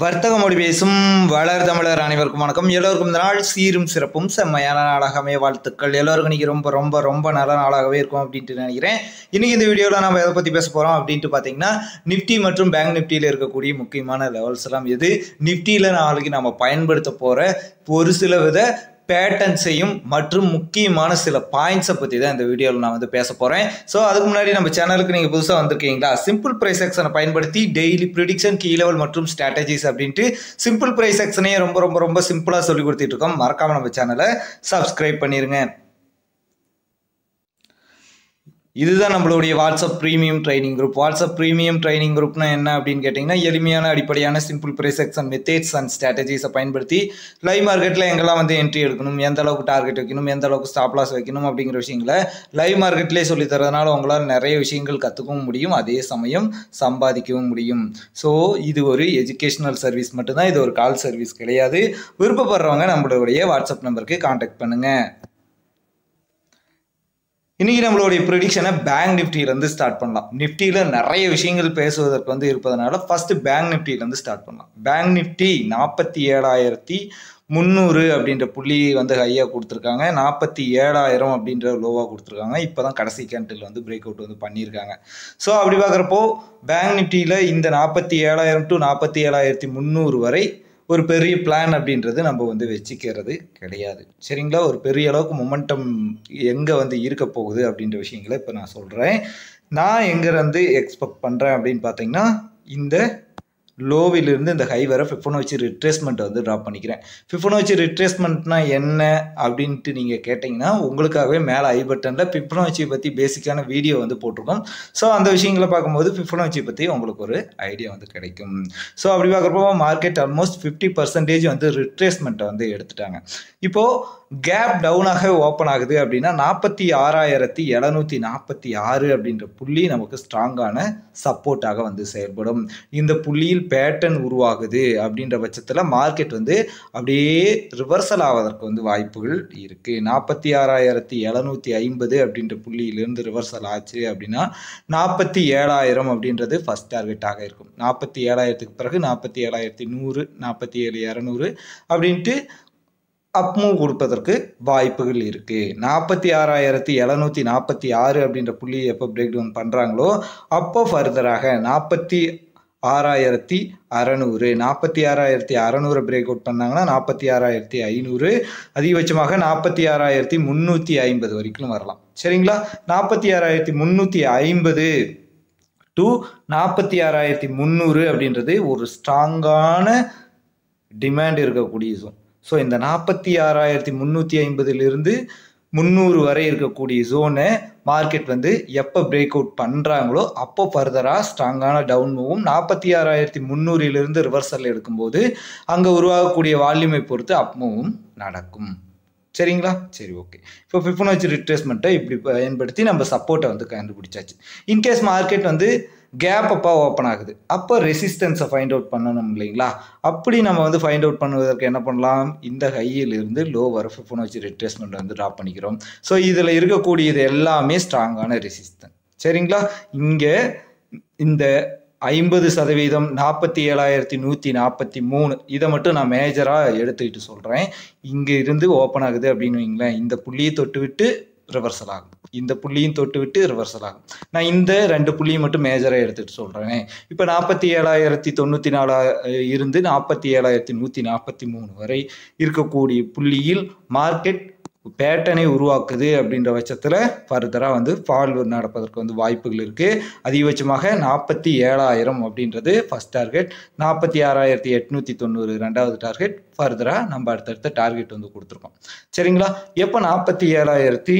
வர்த்தக மொழி பேசும் வளர் தமிழர் அனைவருக்கும் வணக்கம் எல்லோருக்கும் இந்த நாள் சீரும் சிறப்பும் செம்மையான நாளாகவே வாழ்த்துக்கள் எல்லோருக்கும் இன்றைக்கி ரொம்ப ரொம்ப ரொம்ப நல்ல நாளாகவே இருக்கும் அப்படின்ட்டு நினைக்கிறேன் இன்றைக்கி இந்த வீடியோவில் நம்ம எதை பற்றி பேச போகிறோம் அப்படின்ட்டு பார்த்தீங்கன்னா நிஃப்டி மற்றும் பேங்க் நிஃப்டியில் இருக்கக்கூடிய முக்கியமான லெவல்ஸ் எல்லாம் எது நிஃப்டியில் நாளைக்கு நம்ம பயன்படுத்த போகிற ஒரு சில வித பேட்டர்ன்ஸையும் மற்றும் முக்கியமான சில பாயிண்ட்ஸை பற்றி தான் இந்த வீடியோவில் நான் வந்து பேச போகிறேன் ஸோ அதுக்கு முன்னாடி நம்ம சேனலுக்கு நீங்கள் புதுசாக வந்திருக்கீங்களா சிம்பிள் ப்ரைஸ் செக்ஷனை பயன்படுத்தி டெய்லி ப்ரிடிக்ஷன் கீ லெவல் மற்றும் ஸ்ட்ராட்டஜிஸ் அப்படின்ட்டு சிம்பிள் ப்ரைஸ் செக்ஷனையே ரொம்ப ரொம்ப ரொம்ப சிம்பிளாக சொல்லி கொடுத்துட்டு இருக்கோம் மறக்காமல் நம்ம சேனலை சப்ஸ்கிரைப் பண்ணிடுங்க இதுதான் நம்மளுடைய WhatsApp premium training group WhatsApp premium training குரூப்னா என்ன அப்படின்னு கேட்டிங்கன்னா எளிமையான அடிப்படையான simple price and methods and ஸ்ட்ராட்டஜிஸை பயன்படுத்தி லைவ் மார்க்கெட்டில் எங்கெல்லாம் வந்து என்ட்ரி எடுக்கணும் எந்த அளவுக்கு டார்கெட் வைக்கணும் எந்த அளவுக்கு ஸ்டாப் லாஸ் வைக்கணும் அப்படிங்கிற விஷயங்களை லைவ் மார்க்கெட்லேயே சொல்லி தரதுனால உங்களால் நிறைய விஷயங்கள் கற்றுக்கவும் முடியும் அதே சமயம் சம்பாதிக்கவும் முடியும் ஸோ இது ஒரு எஜுகேஷ்னல் சர்வீஸ் மட்டும்தான் இது ஒரு கால் சர்வீஸ் கிடையாது விருப்பப்படுறவங்க நம்மளுடைய வாட்ஸ்அப் நம்பருக்கு காண்டாக்ட் பண்ணுங்கள் இன்றைக்கி நம்மளுடைய ப்ரிடிக்ஷனை பேங்க் நிஃப்டியிலேருந்து ஸ்டார்ட் பண்ணலாம் நிஃப்டியில் நிறைய விஷயங்கள் பேசுவதற்கு வந்து இருப்பதனால ஃபஸ்ட்டு பேங்க் நிஃப்டியிலேருந்து ஸ்டார்ட் பண்ணலாம் பேங்க் நிஃப்டி நாற்பத்தி ஏழாயிரத்தி முந்நூறு அப்படின்ற புள்ளி வந்து ஹையாக கொடுத்துருக்காங்க நாற்பத்தி ஏழாயிரம் அப்படின்ற லோவாக கொடுத்துருக்காங்க இப்போ தான் கடைசி கேண்டில் வந்து பிரேக் அவுட் வந்து பண்ணியிருக்காங்க ஸோ அப்படி பார்க்குறப்போ பேங்க் நிஃப்டியில் இந்த நாற்பத்தி ஏழாயிரம் டு நாற்பத்தி ஏழாயிரத்தி முந்நூறு வரை ஒரு பெரிய பிளான் அப்படின்றது நம்ம வந்து வச்சுக்கிறது கிடையாது சரிங்களா ஒரு பெரிய அளவுக்கு மொமெண்டம் எங்கே வந்து இருக்க போகுது அப்படின்ற விஷயங்களை இப்போ நான் சொல்கிறேன் நான் எங்கேருந்து எக்ஸ்பெக்ட் பண்ணுறேன் அப்படின்னு பார்த்தீங்கன்னா இந்த லோவிலிருந்து இந்த ஹை வர ஃபிஃபனோச்சி ரிட்ரேஸ்மெண்ட் வந்து ட்ராப் பண்ணிக்கிறேன் ஃபிஃபனோச்சி ரிட்ரேஸ்மெண்ட்னா என்ன அப்படின்ட்டு நீங்கள் கேட்டிங்கன்னா உங்களுக்காகவே மேலே ஐ பட்டனில் ஃபிஃபனோச்சி பற்றி பேசிக்கான வீடியோ வந்து போட்டிருக்கோம் ஸோ அந்த விஷயங்களை பார்க்கும்போது ஃபிஃபனோச்சி பற்றி உங்களுக்கு ஒரு ஐடியா வந்து கிடைக்கும் ஸோ அப்படி பார்க்குறப்போ மார்க்கெட் ஆல்மோஸ்ட் ஃபிஃப்டி பர்சன்டேஜ் வந்து ரிட்ரேஸ்மெண்ட்டை வந்து எடுத்துட்டாங்க இப்போது கேப் டவுனாக ஓப்பன் ஆகுது அப்படின்னா நாற்பத்தி ஆறாயிரத்தி எழுநூற்றி நாற்பத்தி ஆறு அப்படின்ற புள்ளி நமக்கு ஸ்ட்ராங்கான சப்போர்ட்டாக வந்து செயல்படும் இந்த புள்ளியில் பேட்டர்ன் உருவாகுது அப்படின்ற பட்சத்தில் மார்க்கெட் வந்து அப்படியே ரிவர்சல் ஆவதற்கு வந்து வாய்ப்புகள் இருக்குது நாற்பத்தி ஆறாயிரத்தி எழுநூற்றி ஐம்பது அப்படின்ற புள்ளியிலிருந்து ரிவர்சல் ஆச்சு அப்படின்னா நாற்பத்தி ஏழாயிரம் அப்படின்றது ஃபஸ்ட் டார்கெட்டாக இருக்கும் நாற்பத்தி ஏழாயிரத்துக்கு பிறகு நாற்பத்தி ஏழாயிரத்தி நூறு நாற்பத்தி ஏழு இரநூறு அப்படின்ட்டு அப்மூவ் கொடுப்பதற்கு வாய்ப்புகள் இருக்குது நாற்பத்தி ஆறாயிரத்தி எழுநூற்றி நாற்பத்தி ஆறு அப்படின்ற புள்ளியை எப்போ பிரேக் டவுன் பண்ணுறாங்களோ அப்போ ஃபர்தராக நாற்பத்தி ஆறாயிரத்தி அறநூறு நாற்பத்தி ஆறாயிரத்தி அறநூறு பிரேக் அவுட் பண்ணாங்கன்னா நாற்பத்தி ஆறாயிரத்தி ஐநூறு அதிகபட்சமாக நாற்பத்தி ஆறாயிரத்தி முந்நூற்றி ஐம்பது வரைக்கும் வரலாம் சரிங்களா நாற்பத்தி ஆறாயிரத்தி முந்நூற்றி ஐம்பது டு நாற்பத்தி ஆறாயிரத்தி முந்நூறு அப்படின்றது ஒரு ஸ்ட்ராங்கான டிமாண்ட் இருக்கக்கூடிய ஸோ இந்த நாற்பத்தி ஆறாயிரத்தி முந்நூற்றி ஐம்பதுலேருந்து முந்நூறு வரை இருக்கக்கூடிய ஜோனை மார்க்கெட் வந்து எப்போ பிரேக் அவுட் பண்ணுறாங்களோ அப்போ ஃபர்தராக ஸ்ட்ராங்கான டவுன் மூவும் நாற்பத்தி ஆறாயிரத்தி முந்நூறிலிருந்து ரிவர்சல் எடுக்கும்போது அங்கே உருவாகக்கூடிய வால்யூமை பொறுத்து அப் மூவும் நடக்கும் சரிங்களா சரி ஓகே இப்போ வச்சு ரிட்ரேஸ்மெண்ட்டை இப்படி பயன்படுத்தி நம்ம சப்போர்ட்டை வந்து கண்டுபிடிச்சாச்சு இன்கேஸ் மார்க்கெட் வந்து கேப் அப்போ ஓப்பன் ஆகுது அப்போ ரெசிஸ்டன்ஸை ஃபைண்ட் அவுட் பண்ணணும் இல்லைங்களா அப்படி நம்ம வந்து ஃபைண்ட் அவுட் பண்ணுவதற்கு என்ன பண்ணலாம் இந்த ஹையிலிருந்து லோ வர வச்சு ரிட்ரேஸ்மெண்ட் வந்து ட்ராப் பண்ணிக்கிறோம் ஸோ இதில் இருக்கக்கூடியது எல்லாமே ஸ்ட்ராங்கான ரெசிஸ்டன்ஸ் சரிங்களா இங்கே இந்த ஐம்பது சதவீதம் நாற்பத்தி ஏழாயிரத்தி நூற்றி நாற்பத்தி மூணு இதை மட்டும் நான் மேஜராக எடுத்துக்கிட்டு சொல்கிறேன் இங்கே இருந்து ஓப்பன் ஆகுது அப்படின்னு வைங்களேன் இந்த புள்ளியை தொட்டு விட்டு ரிவர்சல் ஆகும் இந்த புள்ளியும் தொட்டு விட்டு ரிவர்சல் ஆகும் நான் இந்த ரெண்டு புள்ளியும் மட்டும் மேஜராக எடுத்துகிட்டு சொல்கிறேன் இப்போ நாற்பத்தி ஏழாயிரத்தி தொண்ணூற்றி நாலா இருந்து நாற்பத்தி ஏழாயிரத்தி நூற்றி நாற்பத்தி மூணு வரை இருக்கக்கூடிய புள்ளியில் மார்க்கெட் பேட்டனை உருவாக்குது அப்படின்ற பட்சத்தில் ஃபர்தராக வந்து ஃபால் நடப்பதற்கு வந்து வாய்ப்புகள் இருக்குது அதிகபட்சமாக நாற்பத்தி ஏழாயிரம் அப்படின்றது ஃபஸ்ட் டார்கெட் நாற்பத்தி ஆறாயிரத்தி எட்நூற்றி தொண்ணூறு ரெண்டாவது டார்கெட் ஃபர்தராக நம்ம அடுத்தடுத்த டார்கெட் வந்து கொடுத்துருக்கோம் சரிங்களா எப்போ நாற்பத்தி ஏழாயிரத்தி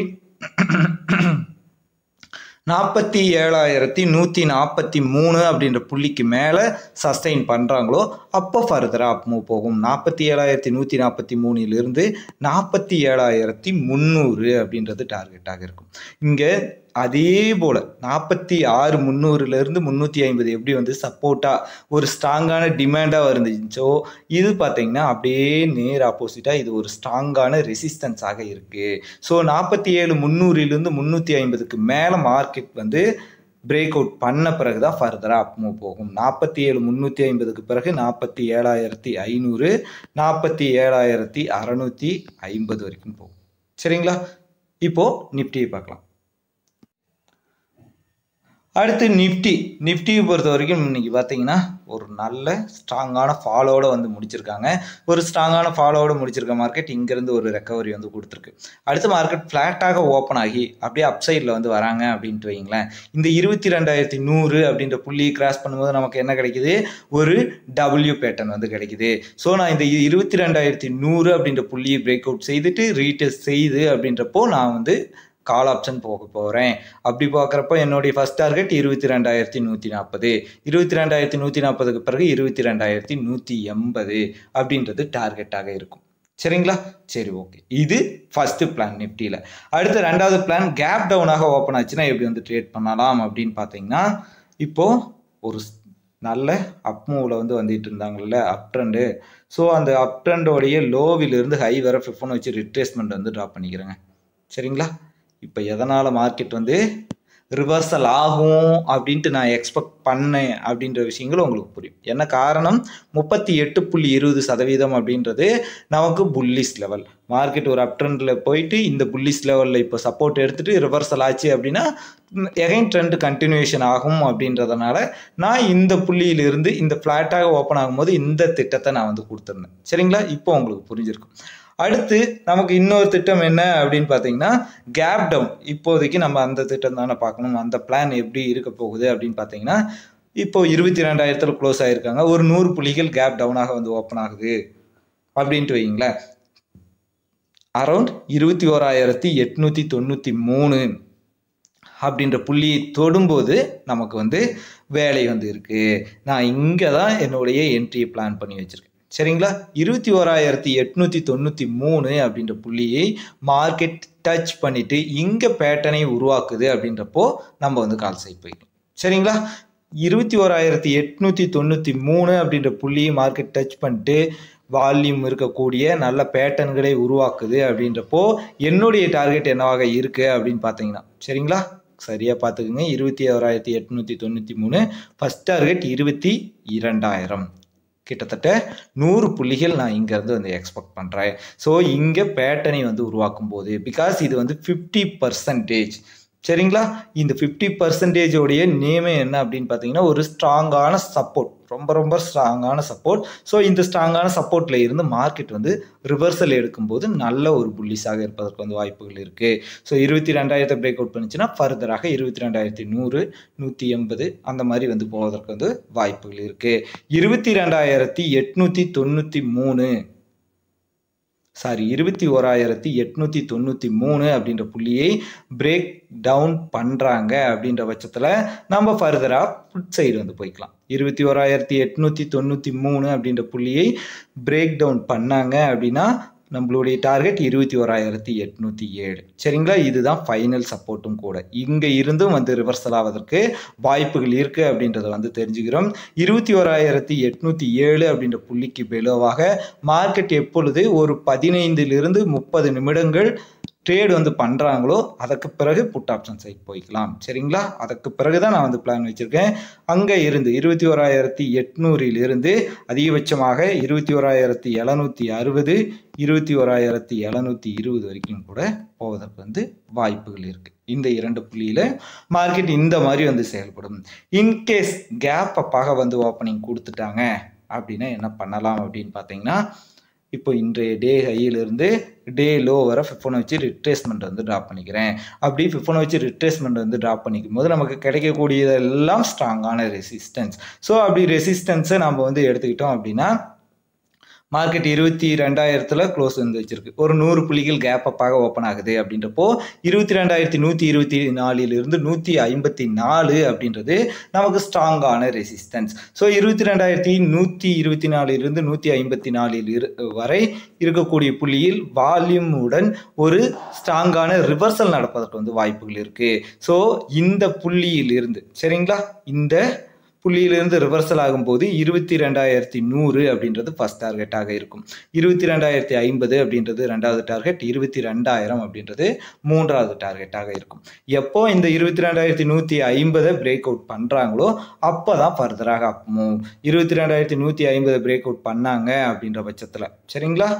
நாற்பத்தி ஏழாயிரத்தி நூற்றி நாற்பத்தி மூணு அப்படின்ற புள்ளிக்கு மேலே சஸ்டெயின் பண்ணுறாங்களோ அப்போ ஃபர்தராக அப் மூவ் போகும் நாற்பத்தி ஏழாயிரத்தி நூற்றி நாற்பத்தி மூணிலிருந்து நாற்பத்தி ஏழாயிரத்தி முந்நூறு அப்படின்றது டார்கெட்டாக இருக்கும் இங்கே அதே போல் நாற்பத்தி ஆறு முந்நூறுலேருந்து முந்நூற்றி ஐம்பது எப்படி வந்து சப்போர்ட்டாக ஒரு ஸ்ட்ராங்கான டிமாண்டாக இருந்துச்சோ இது பார்த்தீங்கன்னா அப்படியே நேர் ஆப்போசிட்டாக இது ஒரு ஸ்ட்ராங்கான ரெசிஸ்டன்ஸாக இருக்குது ஸோ நாற்பத்தி ஏழு முந்நூறுலேருந்து முந்நூற்றி ஐம்பதுக்கு மேலே மார்க்கெட் வந்து பிரேக் அவுட் பண்ண பிறகு தான் ஃபர்தராக அப் மூவ் போகும் நாற்பத்தி ஏழு முந்நூற்றி ஐம்பதுக்கு பிறகு நாற்பத்தி ஏழாயிரத்தி ஐநூறு நாற்பத்தி ஏழாயிரத்தி அறநூற்றி ஐம்பது வரைக்கும் போகும் சரிங்களா இப்போது நிப்டியை பார்க்கலாம் அடுத்து நிஃப்டி நிஃப்டியை பொறுத்த வரைக்கும் இன்றைக்கி பார்த்தீங்கன்னா ஒரு நல்ல ஸ்ட்ராங்கான ஃபாலோவோட வந்து முடிச்சிருக்காங்க ஒரு ஸ்ட்ராங்கான ஃபாலோவோட முடிச்சிருக்க மார்க்கெட் இங்கேருந்து ஒரு ரெக்கவரி வந்து கொடுத்துருக்கு அடுத்து மார்க்கெட் ஃப்ளாட்டாக ஓப்பன் ஆகி அப்படியே அப்சைடில் வந்து வராங்க அப்படின்ட்டு வைங்களேன் இந்த இருபத்தி ரெண்டாயிரத்தி நூறு அப்படின்ற புள்ளி கிராஸ் பண்ணும்போது நமக்கு என்ன கிடைக்குது ஒரு டபுள்யூ பேட்டர்ன் வந்து கிடைக்குது ஸோ நான் இந்த இருபத்தி ரெண்டாயிரத்தி நூறு அப்படின்ற புள்ளியை பிரேக் அவுட் செய்துட்டு ரீடெஸ்ட் செய்து அப்படின்றப்போ நான் வந்து கால் ஆப்ஷன் போக போகிறேன் அப்படி பார்க்குறப்ப என்னுடைய ஃபஸ்ட் டார்கெட் இருபத்தி ரெண்டாயிரத்தி நூற்றி நாற்பது இருபத்தி ரெண்டாயிரத்தி நூற்றி நாற்பதுக்கு பிறகு இருபத்தி ரெண்டாயிரத்தி நூற்றி எண்பது அப்படின்றது டார்கெட்டாக இருக்கும் சரிங்களா சரி ஓகே இது ஃபஸ்ட்டு பிளான் நிஃப்டியில் அடுத்த ரெண்டாவது பிளான் கேப் டவுனாக ஓப்பன் ஆச்சுன்னா எப்படி வந்து ட்ரேட் பண்ணலாம் அப்படின்னு பார்த்தீங்கன்னா இப்போது ஒரு நல்ல அப் மூவில் வந்து வந்துட்டு இருந்தாங்கல்ல அப் ட்ரெண்டு ஸோ அந்த அப் ட்ரெண்டோடைய லோவிலிருந்து ஹை வர ஃபிஃபோன் வச்சு ரிட்ரேஸ்மெண்ட் வந்து ட்ராப் பண்ணிக்கிறேங்க சரிங்களா இப்போ எதனால் மார்க்கெட் வந்து ரிவர்சல் ஆகும் அப்படின்ட்டு நான் எக்ஸ்பெக்ட் பண்ணேன் அப்படின்ற விஷயங்கள் உங்களுக்கு புரியும் என்ன காரணம் முப்பத்தி எட்டு புள்ளி இருபது சதவீதம் அப்படின்றது நமக்கு புல்லிஸ் லெவல் மார்க்கெட் ஒரு அப் ட்ரெண்டில் போயிட்டு இந்த புல்லிஸ் லெவலில் இப்போ சப்போர்ட் எடுத்துகிட்டு ரிவர்சல் ஆச்சு அப்படின்னா எகைன் ட்ரெண்ட் கண்டினியூஷன் ஆகும் அப்படின்றதுனால நான் இந்த புள்ளியிலிருந்து இந்த ஃப்ளாட்டாக ஓப்பன் ஆகும்போது இந்த திட்டத்தை நான் வந்து கொடுத்துருந்தேன் சரிங்களா இப்போ உங்களுக்கு புரிஞ்சிருக்கும் அடுத்து நமக்கு இன்னொரு திட்டம் என்ன அப்படின்னு பார்த்தீங்கன்னா கேப் டவுன் இப்போதைக்கு நம்ம அந்த திட்டம் தானே பார்க்கணும் அந்த பிளான் எப்படி இருக்க போகுது அப்படின்னு பார்த்தீங்கன்னா இப்போ இருபத்தி ரெண்டாயிரத்தில் க்ளோஸ் ஆகியிருக்காங்க ஒரு நூறு புள்ளிகள் கேப் டவுனாக வந்து ஓப்பன் ஆகுது அப்படின்ட்டு வைங்களேன் அரௌண்ட் இருபத்தி ஓராயிரத்தி எட்நூற்றி தொண்ணூற்றி மூணு அப்படின்ற புள்ளியை தொடும்போது நமக்கு வந்து வேலை வந்து இருக்குது நான் இங்கே தான் என்னுடைய என்ட்ரியை பிளான் பண்ணி வச்சுருக்கேன் சரிங்களா இருபத்தி ஓராயிரத்தி எட்நூற்றி தொண்ணூற்றி மூணு அப்படின்ற புள்ளியை மார்க்கெட் டச் பண்ணிவிட்டு இங்கே பேட்டனை உருவாக்குது அப்படின்றப்போ நம்ம வந்து கால் செய்ய போயிடும் சரிங்களா இருபத்தி ஓராயிரத்தி எட்நூற்றி தொண்ணூற்றி மூணு அப்படின்ற புள்ளியை மார்க்கெட் டச் பண்ணிட்டு வால்யூம் இருக்கக்கூடிய நல்ல பேட்டன்களை உருவாக்குது அப்படின்றப்போ என்னுடைய டார்கெட் என்னவாக இருக்குது அப்படின்னு பார்த்தீங்கன்னா சரிங்களா சரியாக பார்த்துக்குங்க இருபத்தி ஓராயிரத்தி எட்நூற்றி தொண்ணூற்றி மூணு ஃபர்ஸ்ட் டார்கெட் இருபத்தி இரண்டாயிரம் கிட்டத்தட்ட நூறு புள்ளிகள் நான் இங்கேருந்து வந்து எக்ஸ்பெக்ட் பண்ணுறேன் ஸோ இங்கே பேட்டனை வந்து உருவாக்கும் போது பிகாஸ் இது வந்து ஃபிஃப்டி பர்சன்டேஜ் சரிங்களா இந்த ஃபிஃப்டி பர்சன்டேஜோடைய நேமே என்ன அப்படின்னு பார்த்தீங்கன்னா ஒரு ஸ்ட்ராங்கான சப்போர்ட் ரொம்ப ரொம்ப ஸ்ட்ராங்கான சப்போர்ட் ஸோ இந்த ஸ்ட்ராங்கான சப்போர்ட்டில் இருந்து மார்க்கெட் வந்து ரிவர்சல் எடுக்கும்போது நல்ல ஒரு புள்ளிஸாக இருப்பதற்கு வந்து வாய்ப்புகள் இருக்குது ஸோ இருபத்தி ரெண்டாயிரத்தை பிரேக் அவுட் பண்ணிச்சுன்னா ஃபர்தராக இருபத்தி ரெண்டாயிரத்தி நூறு நூற்றி எண்பது அந்த மாதிரி வந்து போவதற்கு வந்து வாய்ப்புகள் இருக்குது இருபத்தி ரெண்டாயிரத்தி எட்நூற்றி தொண்ணூற்றி மூணு சாரி இருபத்தி ஓராயிரத்தி எட்நூற்றி தொண்ணூற்றி மூணு அப்படின்ற புள்ளியை பிரேக் டவுன் பண்ணுறாங்க அப்படின்ற பட்சத்தில் நம்ம ஃபர்தராக ஃபுட் சைடு வந்து போய்க்கலாம் இருபத்தி ஓராயிரத்தி எட்நூற்றி தொண்ணூற்றி மூணு அப்படின்ற புள்ளியை பிரேக் டவுன் பண்ணாங்க அப்படின்னா நம்மளுடைய டார்கெட் இருபத்தி ஓராயிரத்தி எட்நூற்றி ஏழு சரிங்களா இதுதான் ஃபைனல் சப்போர்ட்டும் கூட இங்கே இருந்தும் வந்து ரிவர்சல் ஆவதற்கு வாய்ப்புகள் இருக்குது அப்படின்றத வந்து தெரிஞ்சுக்கிறோம் இருபத்தி ஓராயிரத்தி எட்நூற்றி ஏழு அப்படின்ற புள்ளிக்கு பிலோவாக மார்க்கெட் எப்பொழுது ஒரு பதினைந்திலிருந்து முப்பது நிமிடங்கள் ட்ரேடு வந்து பண்ணுறாங்களோ அதுக்கு பிறகு புட் ஆப்ஷன் சைட் போய்க்கலாம் சரிங்களா அதுக்கு பிறகு தான் நான் வந்து பிளான் வச்சுருக்கேன் அங்கே இருந்து இருபத்தி ஓராயிரத்தி எட்நூறிலிருந்து அதிகபட்சமாக இருபத்தி ஓராயிரத்தி எழுநூற்றி அறுபது இருபத்தி ஓராயிரத்தி எழுநூற்றி இருபது வரைக்கும் கூட போவதற்கு வந்து வாய்ப்புகள் இருக்குது இந்த இரண்டு புள்ளியில் மார்க்கெட் இந்த மாதிரி வந்து செயல்படும் இன்கேஸ் கேப் அப்பாக வந்து ஓப்பனிங் கொடுத்துட்டாங்க அப்படின்னா என்ன பண்ணலாம் அப்படின்னு பார்த்தீங்கன்னா இப்போ இன்றைய டே ஹையிலிருந்து டே லோ வர ஃபிஃபோனை வச்சு ரிட்ரேஸ்மெண்ட் வந்து ட்ராப் பண்ணிக்கிறேன் அப்படி ஃபிஃபோனை வச்சு ரிட்ரேஸ்மெண்ட் வந்து ட்ராப் பண்ணிக்கும் போது நமக்கு கிடைக்கக்கூடியதெல்லாம் ஸ்ட்ராங்கான ரெசிஸ்டன்ஸ் ஸோ அப்படி ரெசிஸ்டன்ஸை நம்ம வந்து எடுத்துக்கிட்டோம் அப்படின்னா மார்க்கெட் இருபத்தி ரெண்டாயிரத்தில் க்ளோஸ் வந்து வச்சிருக்கு ஒரு நூறு புள்ளிகள் கேப் அப்பாக ஓப்பன் ஆகுது அப்படின்றப்போ இருபத்தி ரெண்டாயிரத்தி நூற்றி இருபத்தி நாலிலிருந்து நூற்றி ஐம்பத்தி நாலு அப்படின்றது நமக்கு ஸ்ட்ராங்கான ரெசிஸ்டன்ஸ் ஸோ இருபத்தி ரெண்டாயிரத்தி நூற்றி இருபத்தி நாலிலிருந்து நூற்றி ஐம்பத்தி நாலில் இரு வரை இருக்கக்கூடிய புள்ளியில் வால்யூமுடன் ஒரு ஸ்ட்ராங்கான ரிவர்சல் நடப்பதற்கு வந்து வாய்ப்புகள் இருக்குது ஸோ இந்த புள்ளியிலிருந்து சரிங்களா இந்த புள்ளியிலிருந்து ரிவர்சல் ஆகும்போது இருபத்தி ரெண்டாயிரத்தி நூறு அப்படின்றது ஃபஸ்ட் டார்கெட்டாக இருக்கும் இருபத்தி ரெண்டாயிரத்தி ஐம்பது அப்படின்றது ரெண்டாவது டார்கெட் இருபத்தி ரெண்டாயிரம் அப்படின்றது மூன்றாவது டார்கெட்டாக இருக்கும் எப்போ இந்த இருபத்தி ரெண்டாயிரத்தி நூற்றி ஐம்பதை பிரேக் அவுட் பண்ணுறாங்களோ அப்போ தான் ஃபர்தராக மூவ் இருபத்தி ரெண்டாயிரத்தி நூற்றி ஐம்பது பிரேக் அவுட் பண்ணாங்க அப்படின்ற பட்சத்தில் சரிங்களா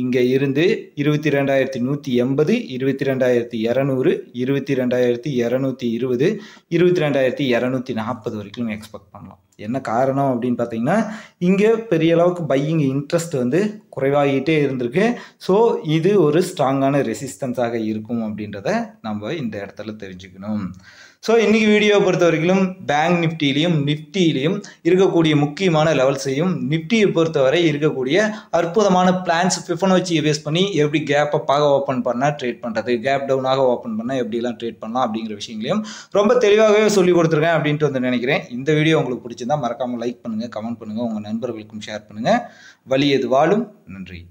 இங்கே இருந்து இருபத்தி ரெண்டாயிரத்தி நூற்றி எண்பது இருபத்தி ரெண்டாயிரத்தி இரநூறு இருபத்தி ரெண்டாயிரத்தி இரநூத்தி இருபது இருபத்தி ரெண்டாயிரத்தி இரநூத்தி நாற்பது வரைக்கும் எக்ஸ்பெக்ட் பண்ணலாம் என்ன காரணம் அப்படின்னு பார்த்தீங்கன்னா இங்கே பெரிய அளவுக்கு பையிங் இன்ட்ரெஸ்ட் வந்து குறைவாகிட்டே இருந்திருக்கு ஸோ இது ஒரு ஸ்ட்ராங்கான ரெசிஸ்டன்ஸாக இருக்கும் அப்படின்றத நம்ம இந்த இடத்துல தெரிஞ்சுக்கணும் ஸோ இன்றைக்கி வீடியோவை பொறுத்த வரைக்கும் பேங்க் நிஃப்டிலையும் நிஃப்டிலையும் இருக்கக்கூடிய முக்கியமான லெவல்ஸையும் நிஃப்டியை பொறுத்தவரை இருக்கக்கூடிய அற்புதமான பிளான்ஸ் ஃபிஃபனோச்சியை பேஸ் பண்ணி எப்படி கேப் அப்பாக ஓப்பன் பண்ணால் ட்ரேட் பண்ணுறது கேப் டவுனாக ஓப்பன் பண்ணால் எப்படிலாம் ட்ரேட் பண்ணலாம் அப்படிங்கிற விஷயங்களையும் ரொம்ப தெளிவாகவே சொல்லி கொடுத்துருக்கேன் அப்படின்ட்டு வந்து நினைக்கிறேன் இந்த வீடியோ உங்களுக்கு பிடிச்சிருந்தா மறக்காமல் லைக் பண்ணுங்கள் கமெண்ட் பண்ணுங்கள் உங்கள் நண்பர்களுக்கும் ஷேர் பண்ணுங்கள் வழி எது வாழும் நன்றி